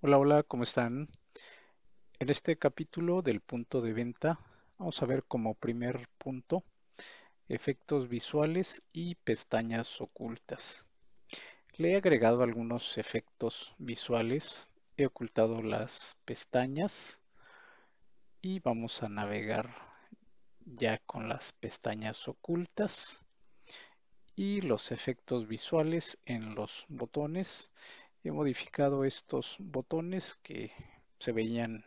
Hola, hola, ¿cómo están? En este capítulo del punto de venta vamos a ver como primer punto efectos visuales y pestañas ocultas. Le he agregado algunos efectos visuales, he ocultado las pestañas y vamos a navegar ya con las pestañas ocultas y los efectos visuales en los botones he modificado estos botones que se veían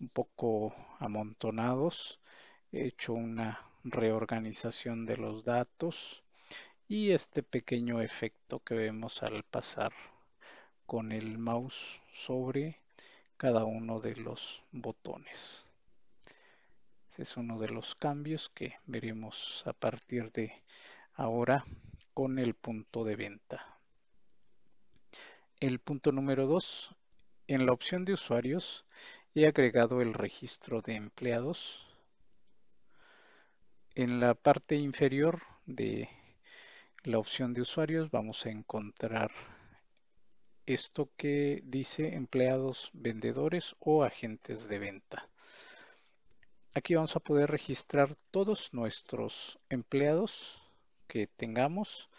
un poco amontonados. He hecho una reorganización de los datos y este pequeño efecto que vemos al pasar con el mouse sobre cada uno de los botones. Ese es uno de los cambios que veremos a partir de ahora con el punto de venta el punto número 2. En la opción de usuarios he agregado el registro de empleados. En la parte inferior de la opción de usuarios vamos a encontrar esto que dice empleados vendedores o agentes de venta. Aquí vamos a poder registrar todos nuestros empleados que tengamos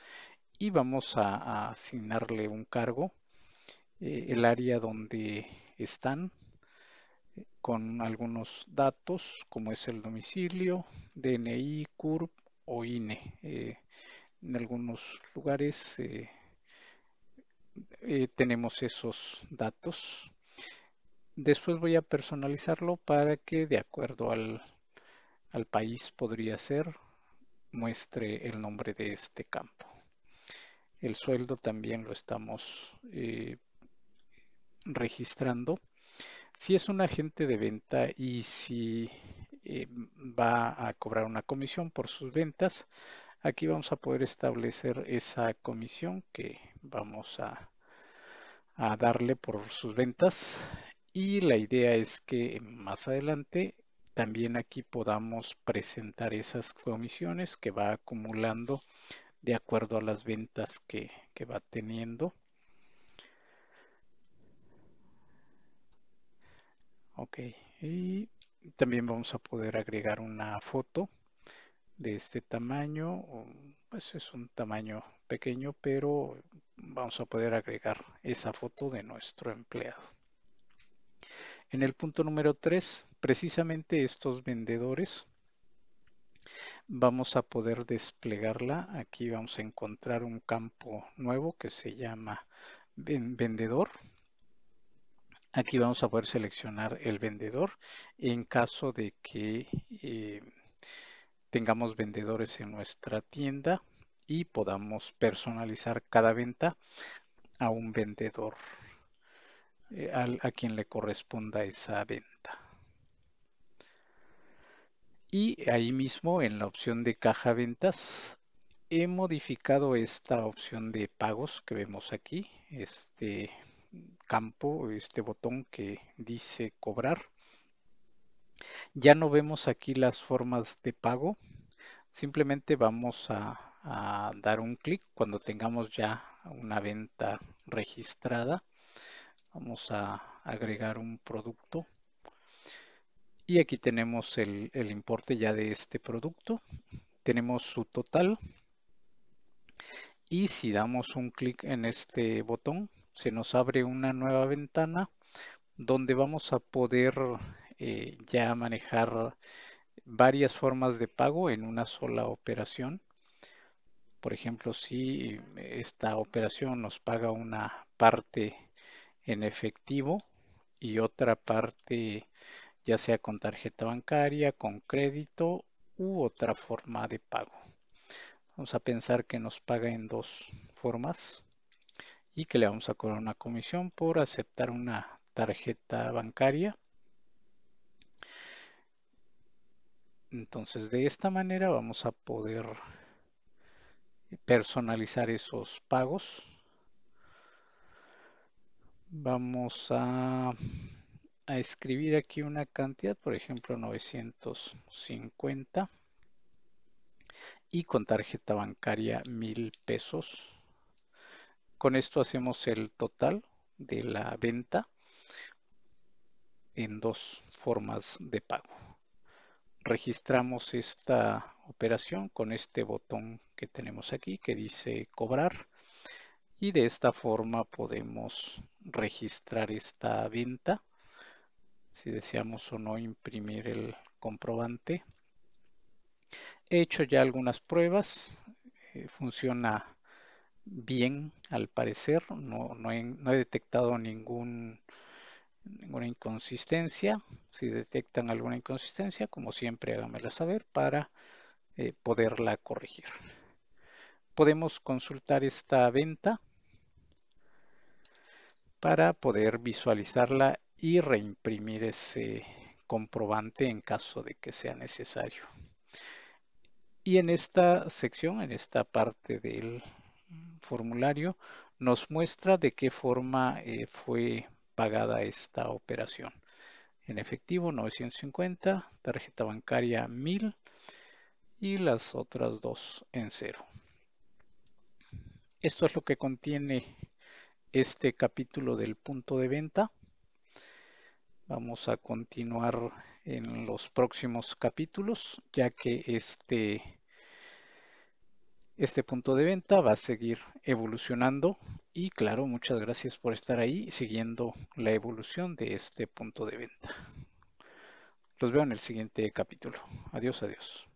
y vamos a asignarle un cargo eh, el área donde están eh, con algunos datos como es el domicilio, DNI, CURP o INE. Eh, en algunos lugares tenemos esos datos. Después voy a personalizarlo para que de acuerdo al, al país podría ser, muestre el nombre de este campo. El sueldo también lo estamos registrando, si es un agente de venta y si eh, va a cobrar una comisión por sus ventas, aquí vamos a poder establecer esa comisión que vamos a, darle por sus ventas y la idea es que más adelante también aquí podamos presentar esas comisiones que va acumulando de acuerdo a las ventas que, que va teniendo Ok, y también vamos a poder agregar una foto de este tamaño. Pues es un tamaño pequeño, pero vamos a poder agregar esa foto de nuestro empleado. En el punto número 3, precisamente estos vendedores, vamos a poder desplegarla. Aquí vamos a encontrar un campo nuevo que se llama vendedor Aquí vamos a poder seleccionar el vendedor en caso de que eh, tengamos vendedores en nuestra tienda y podamos personalizar cada venta a un vendedor eh, a, quien le corresponda esa venta. Y ahí mismo en la opción de caja ventas he modificado esta opción de pagos que vemos aquí. Este, campo, este botón que dice cobrar. Ya no vemos aquí las formas de pago, simplemente vamos a, dar un clic cuando tengamos ya una venta registrada. Vamos a agregar un producto y aquí tenemos el importe ya de este producto. Tenemos su total y si damos un clic en este botón se nos abre una nueva ventana donde vamos a poder eh, ya manejar varias formas de pago en una sola operación. Por ejemplo, si esta operación nos paga una parte en efectivo y otra parte ya sea con tarjeta bancaria, con crédito u otra forma de pago. Vamos a pensar que nos paga en dos formas y que le vamos a cobrar una comisión por aceptar una tarjeta bancaria. Entonces de esta manera vamos a poder personalizar esos pagos. Vamos a, a escribir aquí una cantidad, por ejemplo 950 y con tarjeta bancaria mil pesos. Con esto hacemos el total de la venta en dos formas de pago. Registramos esta operación con este botón que tenemos aquí que dice cobrar y de esta forma podemos registrar esta venta si deseamos o no imprimir el comprobante. He hecho ya algunas pruebas, eh, funciona bien, al parecer. No, he, detectado ninguna inconsistencia. Si detectan alguna inconsistencia, como siempre, háganmela saber para eh, poderla corregir. Podemos consultar esta venta para poder visualizarla y reimprimir ese comprobante en caso de que sea necesario. Y en esta sección, en esta parte del formulario nos muestra de qué forma eh, fue pagada esta operación. En efectivo 950, tarjeta bancaria 1000 y las otras dos en cero. Esto es lo que contiene este capítulo del punto de venta. Vamos a continuar en los próximos capítulos ya que este este punto de venta va a seguir evolucionando y claro, muchas gracias por estar ahí siguiendo la evolución de este punto de venta. Los veo en el siguiente capítulo. Adiós, adiós.